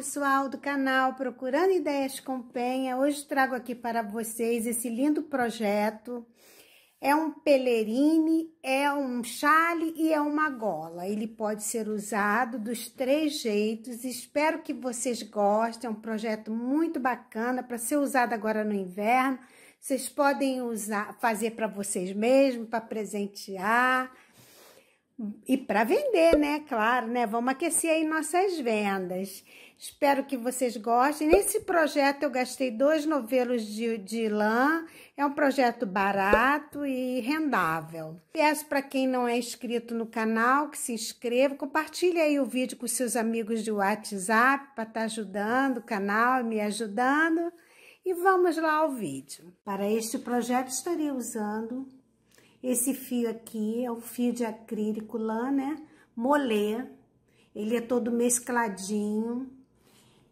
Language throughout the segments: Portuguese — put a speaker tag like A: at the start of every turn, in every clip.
A: pessoal do canal Procurando Ideias com Penha. Hoje trago aqui para vocês esse lindo projeto. É um pelerine, é um chale e é uma gola. Ele pode ser usado dos três jeitos. Espero que vocês gostem. É um projeto muito bacana para ser usado agora no inverno. Vocês podem usar, fazer para vocês mesmos, para presentear e para vender, né? Claro, né? Vamos aquecer aí nossas vendas. Espero que vocês gostem. Nesse projeto eu gastei dois novelos de, de lã. É um projeto barato e rendável. Peço para quem não é inscrito no canal que se inscreva. Compartilhe aí o vídeo com seus amigos de WhatsApp para estar tá ajudando o canal, me ajudando. E vamos lá ao vídeo. Para este projeto estarei usando esse fio aqui. É um fio de acrílico lã, né? Molê. Ele é todo mescladinho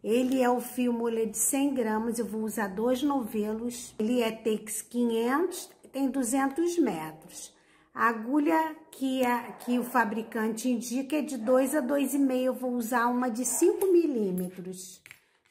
A: ele é o fio mulher é de 100 gramas, eu vou usar dois novelos. Ele é TX 500, tem 200 metros. A agulha que, a, que o fabricante indica é de 2 a 2,5, eu vou usar uma de 5 milímetros,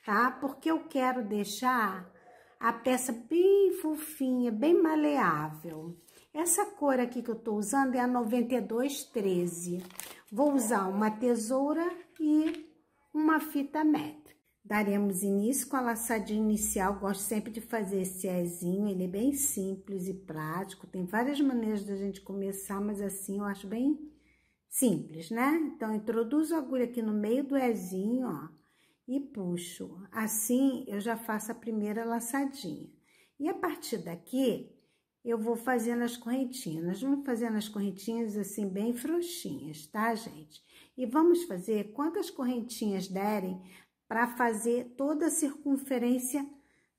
A: tá? Porque eu quero deixar a peça bem fofinha, bem maleável. Essa cor aqui que eu tô usando é a 9213. Vou usar uma tesoura e uma fita métrica. Daremos início com a laçadinha inicial, gosto sempre de fazer esse ezinho, ele é bem simples e prático, tem várias maneiras da gente começar, mas assim eu acho bem simples, né? Então, introduzo a agulha aqui no meio do ezinho, ó, e puxo. Assim, eu já faço a primeira laçadinha. E a partir daqui, eu vou fazendo as correntinhas. Nós vamos fazendo as correntinhas assim, bem frouxinhas, tá, gente? E vamos fazer quantas correntinhas derem para fazer toda a circunferência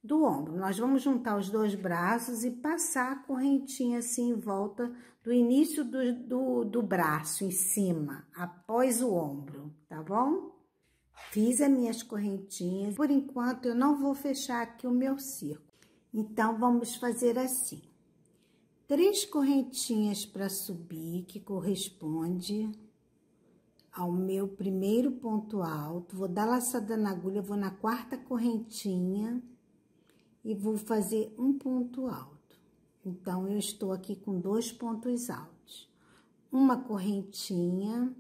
A: do ombro. Nós vamos juntar os dois braços e passar a correntinha assim em volta do início do, do, do braço em cima, após o ombro, tá bom? Fiz as minhas correntinhas. Por enquanto, eu não vou fechar aqui o meu círculo. Então, vamos fazer assim. Três correntinhas para subir, que corresponde ao meu primeiro ponto alto, vou dar laçada na agulha, vou na quarta correntinha e vou fazer um ponto alto. Então, eu estou aqui com dois pontos altos. Uma correntinha,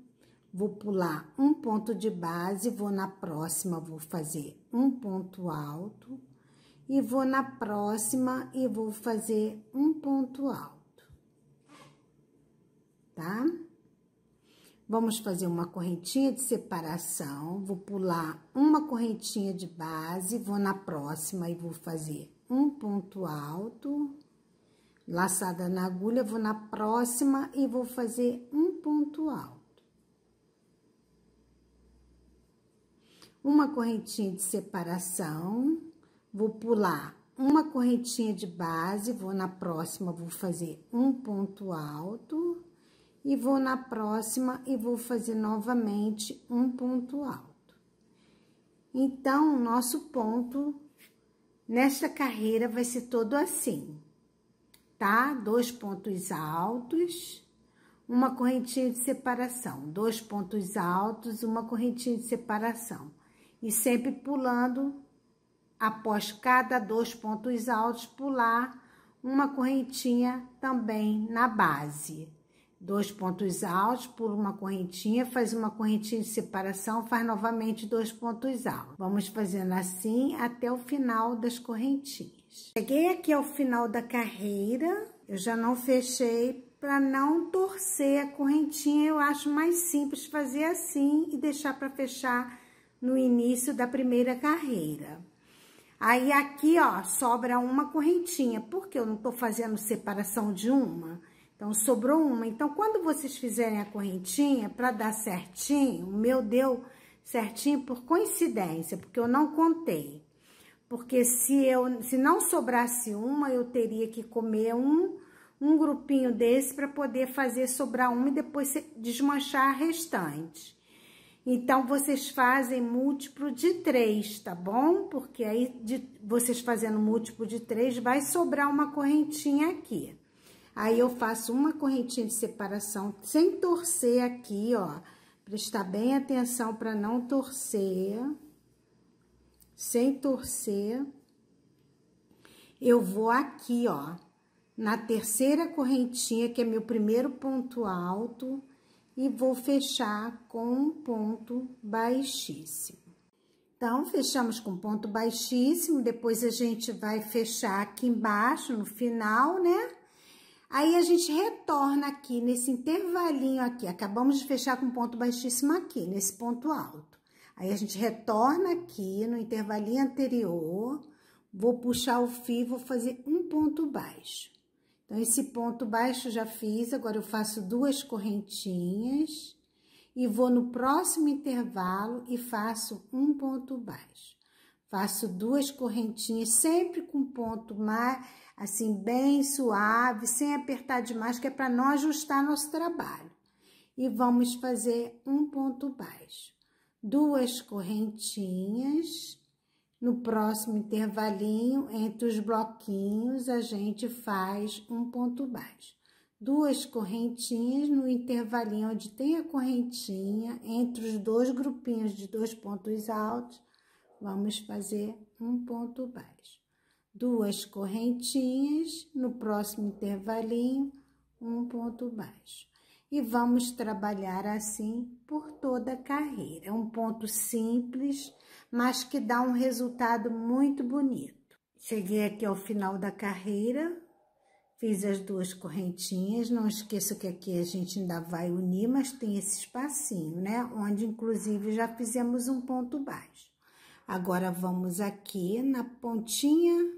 A: vou pular um ponto de base, vou na próxima, vou fazer um ponto alto e vou na próxima e vou fazer um ponto alto, tá? Vamos fazer uma correntinha de separação, vou pular uma correntinha de base, vou na próxima e vou fazer um ponto alto, laçada na agulha, vou na próxima e vou fazer um ponto alto. Uma correntinha de separação, vou pular uma correntinha de base, vou na próxima, vou fazer um ponto alto e vou na próxima e vou fazer novamente um ponto alto. Então, nosso ponto nesta carreira vai ser todo assim, tá? Dois pontos altos, uma correntinha de separação, dois pontos altos, uma correntinha de separação. E sempre pulando, após cada dois pontos altos, pular uma correntinha também na base dois pontos altos, por uma correntinha, faz uma correntinha de separação, faz novamente dois pontos altos. Vamos fazendo assim até o final das correntinhas. Cheguei aqui ao final da carreira, eu já não fechei para não torcer a correntinha, eu acho mais simples fazer assim e deixar para fechar no início da primeira carreira. Aí aqui, ó, sobra uma correntinha, porque eu não tô fazendo separação de uma. Então, sobrou uma. Então, quando vocês fizerem a correntinha, para dar certinho, o meu deu certinho por coincidência, porque eu não contei. Porque se, eu, se não sobrasse uma, eu teria que comer um, um grupinho desse para poder fazer sobrar uma e depois desmanchar a restante. Então, vocês fazem múltiplo de três, tá bom? Porque aí, de, vocês fazendo múltiplo de três, vai sobrar uma correntinha aqui. Aí, eu faço uma correntinha de separação sem torcer aqui, ó. Prestar bem atenção para não torcer. Sem torcer. Eu vou aqui, ó, na terceira correntinha, que é meu primeiro ponto alto, e vou fechar com um ponto baixíssimo. Então, fechamos com ponto baixíssimo, depois a gente vai fechar aqui embaixo, no final, né? Aí a gente retorna aqui nesse intervalinho aqui, acabamos de fechar com ponto baixíssimo aqui, nesse ponto alto. Aí a gente retorna aqui no intervalinho anterior, vou puxar o fio, vou fazer um ponto baixo. Então, esse ponto baixo já fiz, agora eu faço duas correntinhas e vou no próximo intervalo e faço um ponto baixo. Faço duas correntinhas, sempre com ponto mais assim, bem suave, sem apertar demais, que é para não ajustar nosso trabalho. E vamos fazer um ponto baixo. Duas correntinhas. No próximo intervalinho, entre os bloquinhos, a gente faz um ponto baixo. Duas correntinhas no intervalinho onde tem a correntinha, entre os dois grupinhos de dois pontos altos, vamos fazer um ponto baixo duas correntinhas, no próximo intervalinho, um ponto baixo. E vamos trabalhar assim por toda a carreira. É um ponto simples, mas que dá um resultado muito bonito. Cheguei aqui ao final da carreira, fiz as duas correntinhas. Não esqueça que aqui a gente ainda vai unir, mas tem esse espacinho, né? Onde, inclusive, já fizemos um ponto baixo. Agora, vamos aqui na pontinha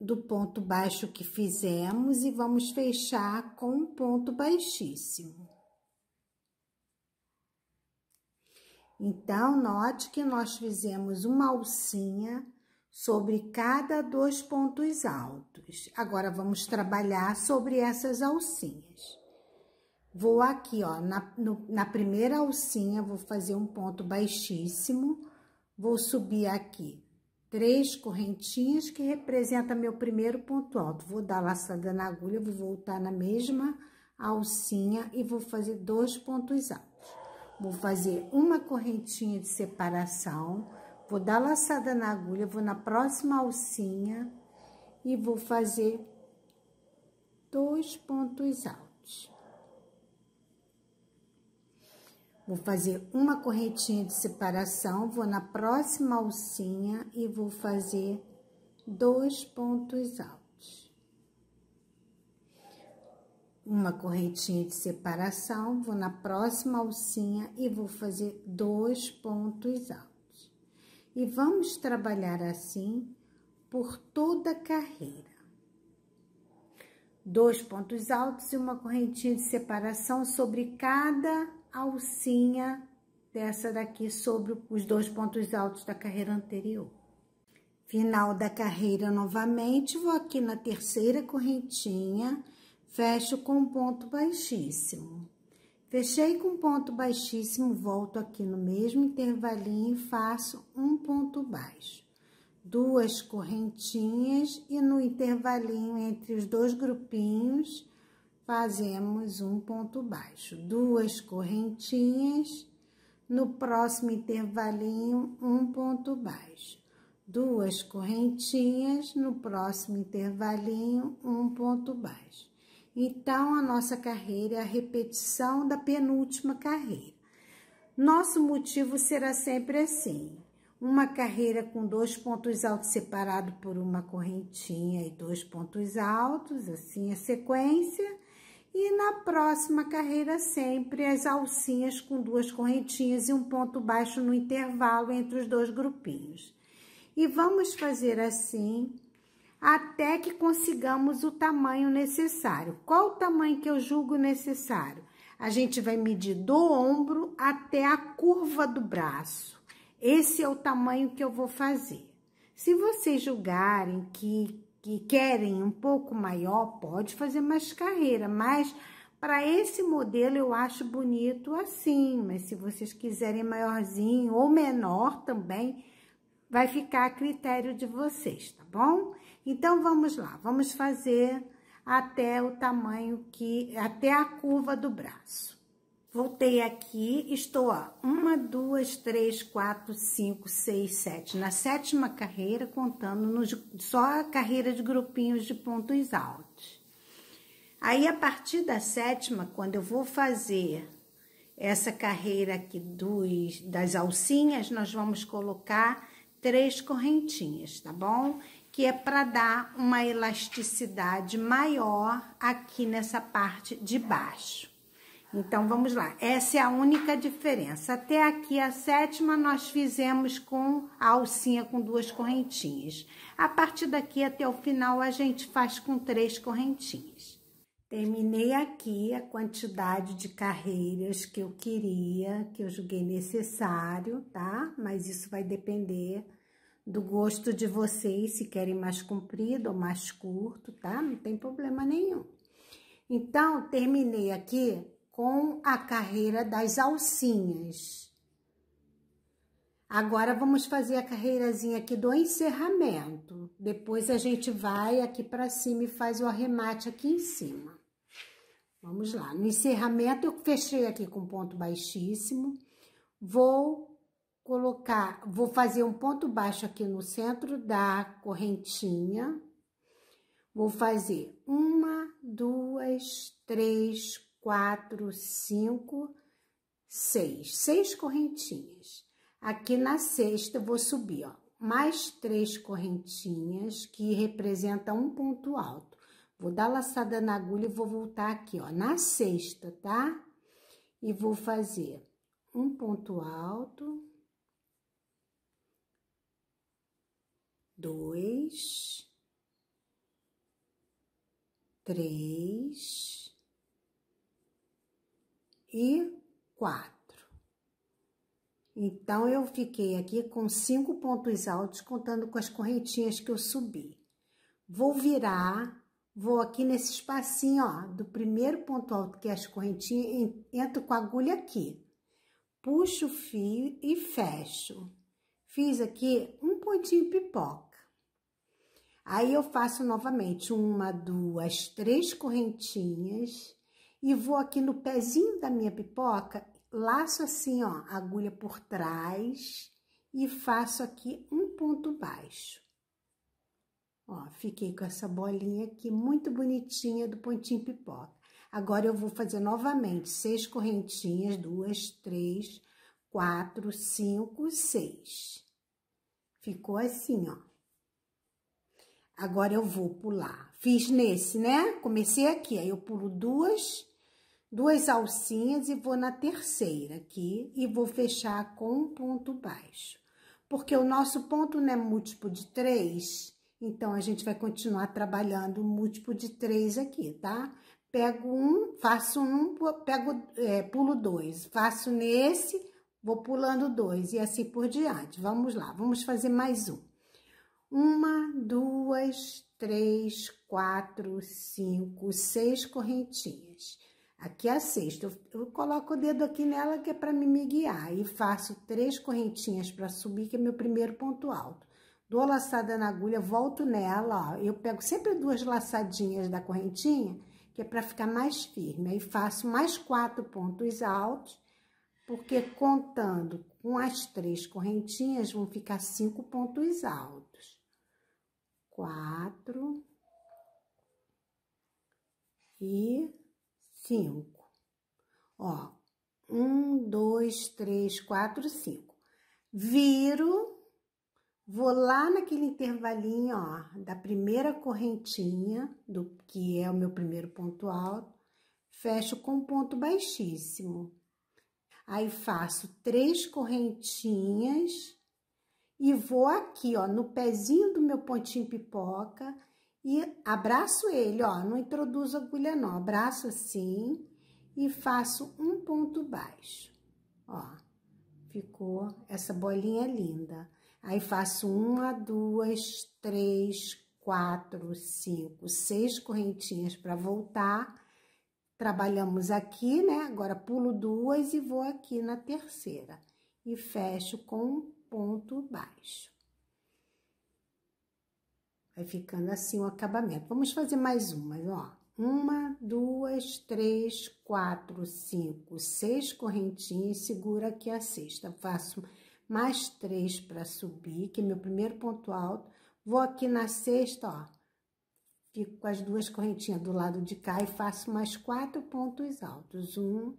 A: do ponto baixo que fizemos e vamos fechar com um ponto baixíssimo. Então, note que nós fizemos uma alcinha sobre cada dois pontos altos. Agora, vamos trabalhar sobre essas alcinhas. Vou aqui, ó, na, no, na primeira alcinha, vou fazer um ponto baixíssimo, vou subir aqui três correntinhas que representa meu primeiro ponto alto. Vou dar laçada na agulha, vou voltar na mesma alcinha e vou fazer dois pontos altos. Vou fazer uma correntinha de separação, vou dar laçada na agulha, vou na próxima alcinha e vou fazer dois pontos altos. Vou fazer uma correntinha de separação, vou na próxima alcinha e vou fazer dois pontos altos. Uma correntinha de separação, vou na próxima alcinha e vou fazer dois pontos altos. E vamos trabalhar assim por toda a carreira dois pontos altos e uma correntinha de separação sobre cada alcinha dessa daqui sobre os dois pontos altos da carreira anterior. Final da carreira novamente, vou aqui na terceira correntinha, fecho com ponto baixíssimo. Fechei com ponto baixíssimo, volto aqui no mesmo intervalinho e faço um ponto baixo. Duas correntinhas e no intervalinho entre os dois grupinhos, fazemos um ponto baixo, duas correntinhas, no próximo intervalinho, um ponto baixo, duas correntinhas, no próximo intervalinho, um ponto baixo. Então, a nossa carreira é a repetição da penúltima carreira. Nosso motivo será sempre assim: uma carreira com dois pontos altos separados por uma correntinha e dois pontos altos, assim a sequência e na próxima carreira, sempre as alcinhas com duas correntinhas e um ponto baixo no intervalo entre os dois grupinhos. E vamos fazer assim até que consigamos o tamanho necessário. Qual o tamanho que eu julgo necessário? A gente vai medir do ombro até a curva do braço. Esse é o tamanho que eu vou fazer. Se vocês julgarem que que querem um pouco maior, pode fazer mais carreira, mas para esse modelo eu acho bonito assim, mas se vocês quiserem maiorzinho ou menor também, vai ficar a critério de vocês, tá bom? Então vamos lá, vamos fazer até o tamanho que até a curva do braço. Voltei aqui, estou uma, duas, três, quatro, cinco, seis, sete. Na sétima carreira, contando nos, só a carreira de grupinhos de pontos altos. Aí, a partir da sétima, quando eu vou fazer essa carreira aqui dos, das alcinhas, nós vamos colocar três correntinhas, tá bom? Que é para dar uma elasticidade maior aqui nessa parte de baixo. Então, vamos lá. Essa é a única diferença. Até aqui, a sétima, nós fizemos com a alcinha com duas correntinhas. A partir daqui até o final, a gente faz com três correntinhas. Terminei aqui a quantidade de carreiras que eu queria, que eu julguei necessário, tá? Mas isso vai depender do gosto de vocês, se querem mais comprido ou mais curto, tá? Não tem problema nenhum. Então, terminei aqui com a carreira das alcinhas. Agora, vamos fazer a carreirazinha aqui do encerramento. Depois, a gente vai aqui para cima e faz o arremate aqui em cima. Vamos lá. No encerramento, eu fechei aqui com ponto baixíssimo. Vou colocar, vou fazer um ponto baixo aqui no centro da correntinha. Vou fazer uma, duas, três, quatro, cinco, seis. Seis correntinhas. Aqui na sexta eu vou subir, ó, mais três correntinhas que representam um ponto alto. Vou dar laçada na agulha e vou voltar aqui, ó, na sexta, tá? E vou fazer um ponto alto, dois, três, e quatro. Então, eu fiquei aqui com cinco pontos altos, contando com as correntinhas que eu subi. Vou virar, vou aqui nesse espacinho, ó, do primeiro ponto alto, que é as correntinhas, entro com a agulha aqui. Puxo o fio e fecho. Fiz aqui um pontinho pipoca. Aí, eu faço novamente uma, duas, três correntinhas e vou aqui no pezinho da minha pipoca, laço assim, ó, agulha por trás e faço aqui um ponto baixo. Ó, fiquei com essa bolinha aqui, muito bonitinha, do pontinho pipoca. Agora, eu vou fazer novamente seis correntinhas, duas, três, quatro, cinco, seis. Ficou assim, ó. Agora, eu vou pular. Fiz nesse, né? Comecei aqui, aí eu pulo duas, duas alcinhas e vou na terceira aqui e vou fechar com um ponto baixo. Porque o nosso ponto não é múltiplo de três, então a gente vai continuar trabalhando múltiplo de três aqui, tá? Pego um, faço um, pego, é, pulo dois, faço nesse, vou pulando dois e assim por diante. Vamos lá, vamos fazer mais um. Uma, duas, três, quatro, cinco, seis correntinhas Aqui é a sexta, eu, eu coloco o dedo aqui nela que é para me guiar e faço três correntinhas para subir, que é meu primeiro ponto alto. Dou laçada na agulha, volto nela, ó, eu pego sempre duas laçadinhas da correntinha, que é para ficar mais firme. Aí faço mais quatro pontos altos, porque contando com as três correntinhas vão ficar cinco pontos altos. Quatro. E cinco. Ó, um, dois, três, quatro, cinco. Viro, vou lá naquele intervalinho, ó, da primeira correntinha, do que é o meu primeiro ponto alto, fecho com ponto baixíssimo. Aí faço três correntinhas e vou aqui, ó, no pezinho do meu pontinho pipoca e abraço ele, ó, não introduzo agulha não, abraço assim e faço um ponto baixo, ó. Ficou essa bolinha linda. Aí faço uma, duas, três, quatro, cinco, seis correntinhas para voltar. Trabalhamos aqui, né? Agora pulo duas e vou aqui na terceira. E fecho com um ponto baixo. Vai ficando assim o acabamento. Vamos fazer mais uma, ó. Uma, duas, três, quatro, cinco, seis correntinhas segura aqui a sexta. Faço mais três para subir, que é meu primeiro ponto alto. Vou aqui na sexta, ó. Fico com as duas correntinhas do lado de cá e faço mais quatro pontos altos. Um,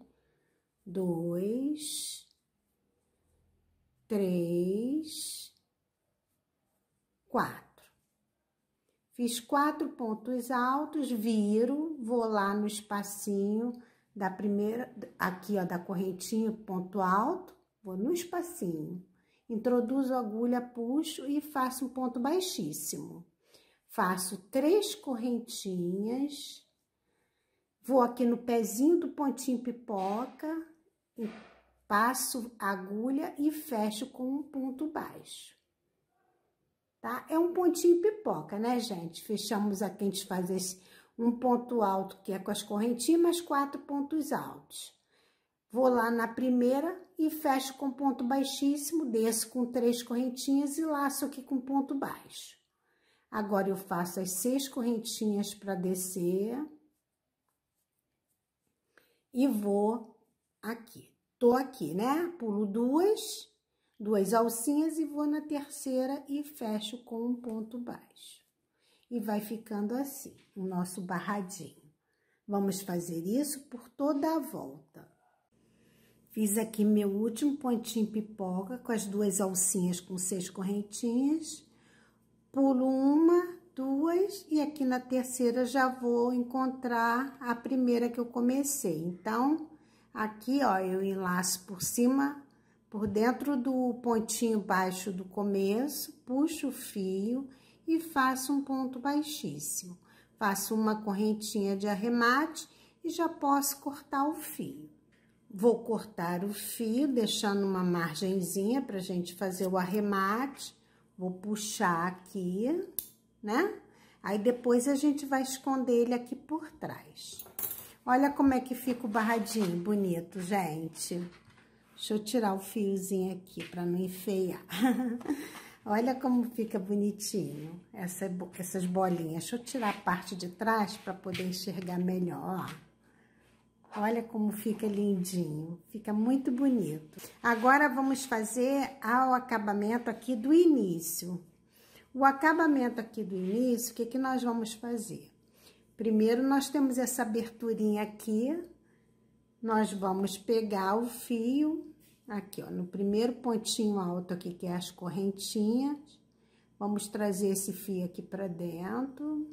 A: dois, três, quatro Fiz quatro pontos altos, viro, vou lá no espacinho da primeira, aqui ó, da correntinha, ponto alto, vou no espacinho. Introduzo a agulha, puxo e faço um ponto baixíssimo. Faço três correntinhas, vou aqui no pezinho do pontinho pipoca, passo a agulha e fecho com um ponto baixo tá? É um pontinho pipoca, né, gente? Fechamos aqui, a gente faz esse, um ponto alto, que é com as correntinhas, mais quatro pontos altos. Vou lá na primeira e fecho com ponto baixíssimo, desço com três correntinhas e laço aqui com ponto baixo. Agora, eu faço as seis correntinhas para descer. E vou aqui. Tô aqui, né? Pulo duas duas alcinhas e vou na terceira e fecho com um ponto baixo. E vai ficando assim, o nosso barradinho. Vamos fazer isso por toda a volta. Fiz aqui meu último pontinho pipoca com as duas alcinhas com seis correntinhas. Pulo uma, duas e aqui na terceira já vou encontrar a primeira que eu comecei. Então, aqui ó, eu enlaço por cima por dentro do pontinho baixo do começo, puxo o fio e faço um ponto baixíssimo. Faço uma correntinha de arremate e já posso cortar o fio. Vou cortar o fio, deixando uma margenzinha para a gente fazer o arremate. Vou puxar aqui, né? Aí depois a gente vai esconder ele aqui por trás. Olha como é que fica o barradinho bonito, gente. Deixa eu tirar o fiozinho aqui para não enfeiar. Olha como fica bonitinho essa, essas bolinhas. Deixa eu tirar a parte de trás para poder enxergar melhor. Olha como fica lindinho, fica muito bonito. Agora, vamos fazer ao acabamento aqui do início. O acabamento aqui do início, o que, que nós vamos fazer? Primeiro, nós temos essa aberturinha aqui, nós vamos pegar o fio aqui, ó, no primeiro pontinho alto aqui, que é as correntinhas. Vamos trazer esse fio aqui para dentro.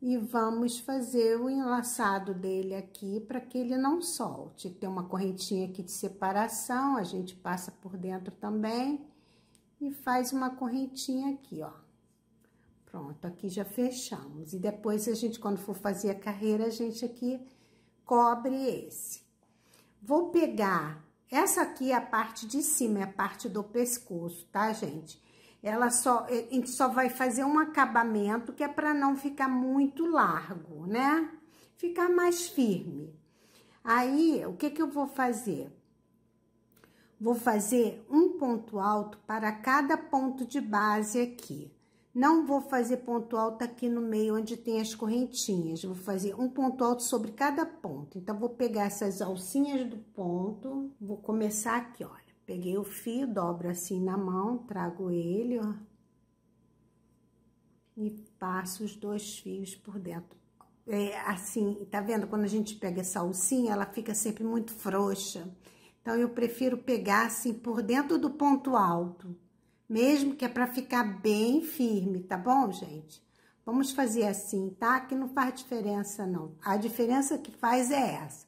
A: E vamos fazer o enlaçado dele aqui para que ele não solte. Tem uma correntinha aqui de separação, a gente passa por dentro também. E faz uma correntinha aqui, ó. Pronto, aqui já fechamos. E depois, a gente, quando for fazer a carreira, a gente aqui cobre esse. Vou pegar, essa aqui é a parte de cima, é a parte do pescoço, tá, gente? Ela só, é, a gente só vai fazer um acabamento que é para não ficar muito largo, né? Ficar mais firme. Aí, o que que eu vou fazer? Vou fazer um ponto alto para cada ponto de base aqui. Não vou fazer ponto alto aqui no meio, onde tem as correntinhas. Vou fazer um ponto alto sobre cada ponto. Então, vou pegar essas alcinhas do ponto, vou começar aqui, olha. Peguei o fio, dobro assim na mão, trago ele, ó. E passo os dois fios por dentro. É assim, tá vendo? Quando a gente pega essa alcinha, ela fica sempre muito frouxa. Então, eu prefiro pegar assim por dentro do ponto alto mesmo que é para ficar bem firme, tá bom, gente? Vamos fazer assim, tá? Que não faz diferença, não. A diferença que faz é essa.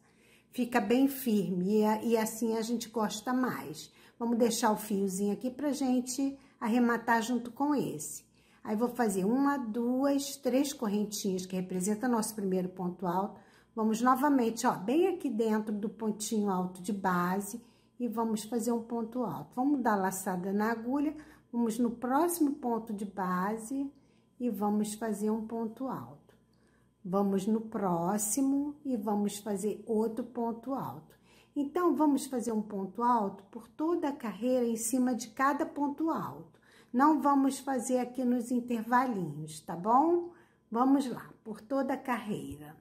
A: Fica bem firme e, e assim a gente gosta mais. Vamos deixar o fiozinho aqui pra gente arrematar junto com esse. Aí, vou fazer uma, duas, três correntinhas, que representa nosso primeiro ponto alto. Vamos novamente, ó, bem aqui dentro do pontinho alto de base e vamos fazer um ponto alto. Vamos dar laçada na agulha Vamos no próximo ponto de base e vamos fazer um ponto alto. Vamos no próximo e vamos fazer outro ponto alto. Então, vamos fazer um ponto alto por toda a carreira em cima de cada ponto alto. Não vamos fazer aqui nos intervalinhos, tá bom? Vamos lá, por toda a carreira.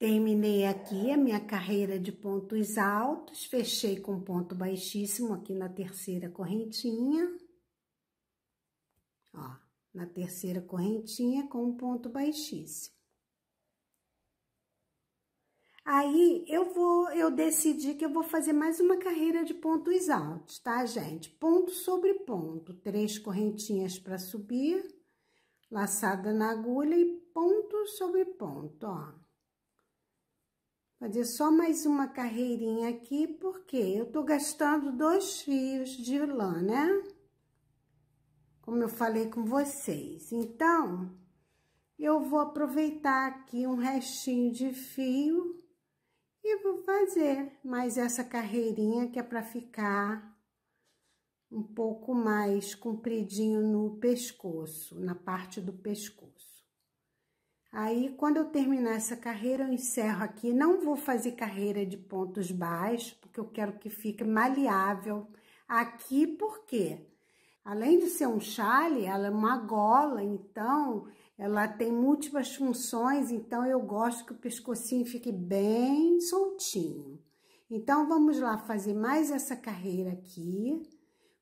A: Terminei aqui a minha carreira de pontos altos, fechei com ponto baixíssimo aqui na terceira correntinha ó, na terceira correntinha com um ponto baixíssimo. Aí, eu vou, eu decidi que eu vou fazer mais uma carreira de pontos altos, tá, gente? Ponto sobre ponto, três correntinhas para subir, laçada na agulha e ponto sobre ponto, ó. Fazer só mais uma carreirinha aqui, porque eu tô gastando dois fios de lã, né? como eu falei com vocês. Então, eu vou aproveitar aqui um restinho de fio e vou fazer mais essa carreirinha que é para ficar um pouco mais compridinho no pescoço, na parte do pescoço. Aí, quando eu terminar essa carreira, eu encerro aqui. Não vou fazer carreira de pontos baixos, porque eu quero que fique maleável aqui, por quê? Porque Além de ser um chale, ela é uma gola, então ela tem múltiplas funções, então eu gosto que o pescocinho fique bem soltinho. Então vamos lá fazer mais essa carreira aqui.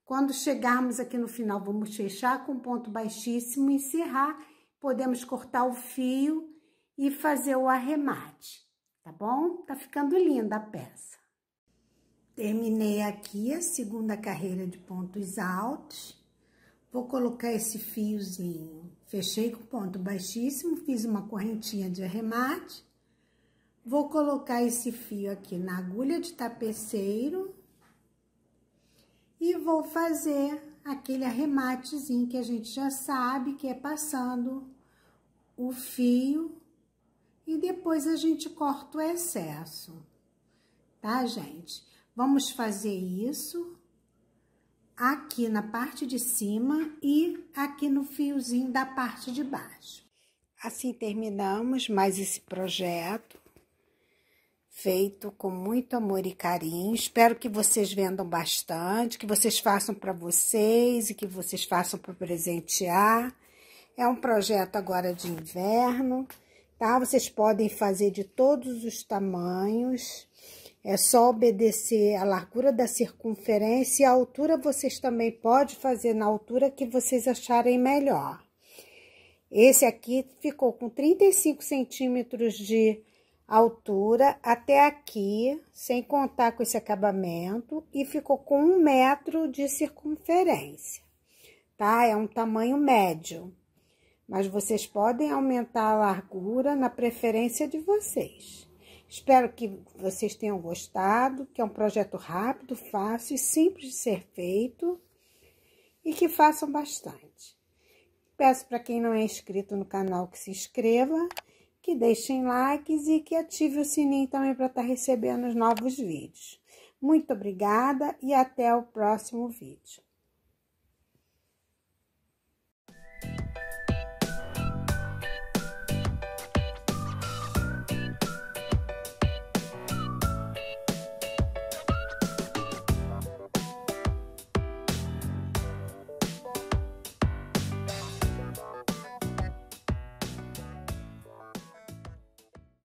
A: Quando chegarmos aqui no final, vamos fechar com ponto baixíssimo, encerrar. Podemos cortar o fio e fazer o arremate, tá bom? Tá ficando linda a peça. Terminei aqui a segunda carreira de pontos altos. Vou colocar esse fiozinho. Fechei com ponto baixíssimo, fiz uma correntinha de arremate. Vou colocar esse fio aqui na agulha de tapeceiro. E vou fazer aquele arrematezinho que a gente já sabe, que é passando o fio e depois a gente corta o excesso, tá, gente? Vamos fazer isso aqui na parte de cima e aqui no fiozinho da parte de baixo. Assim terminamos mais esse projeto, feito com muito amor e carinho. Espero que vocês vendam bastante, que vocês façam para vocês e que vocês façam para presentear. É um projeto agora de inverno, tá? Vocês podem fazer de todos os tamanhos. É só obedecer à largura da circunferência e a altura vocês também podem fazer na altura que vocês acharem melhor. Esse aqui ficou com 35 centímetros de altura até aqui, sem contar com esse acabamento, e ficou com um metro de circunferência, tá? É um tamanho médio, mas vocês podem aumentar a largura na preferência de vocês. Espero que vocês tenham gostado, que é um projeto rápido, fácil e simples de ser feito e que façam bastante. Peço para quem não é inscrito no canal que se inscreva, que deixem likes e que ative o sininho também para estar tá recebendo os novos vídeos. Muito obrigada e até o próximo vídeo.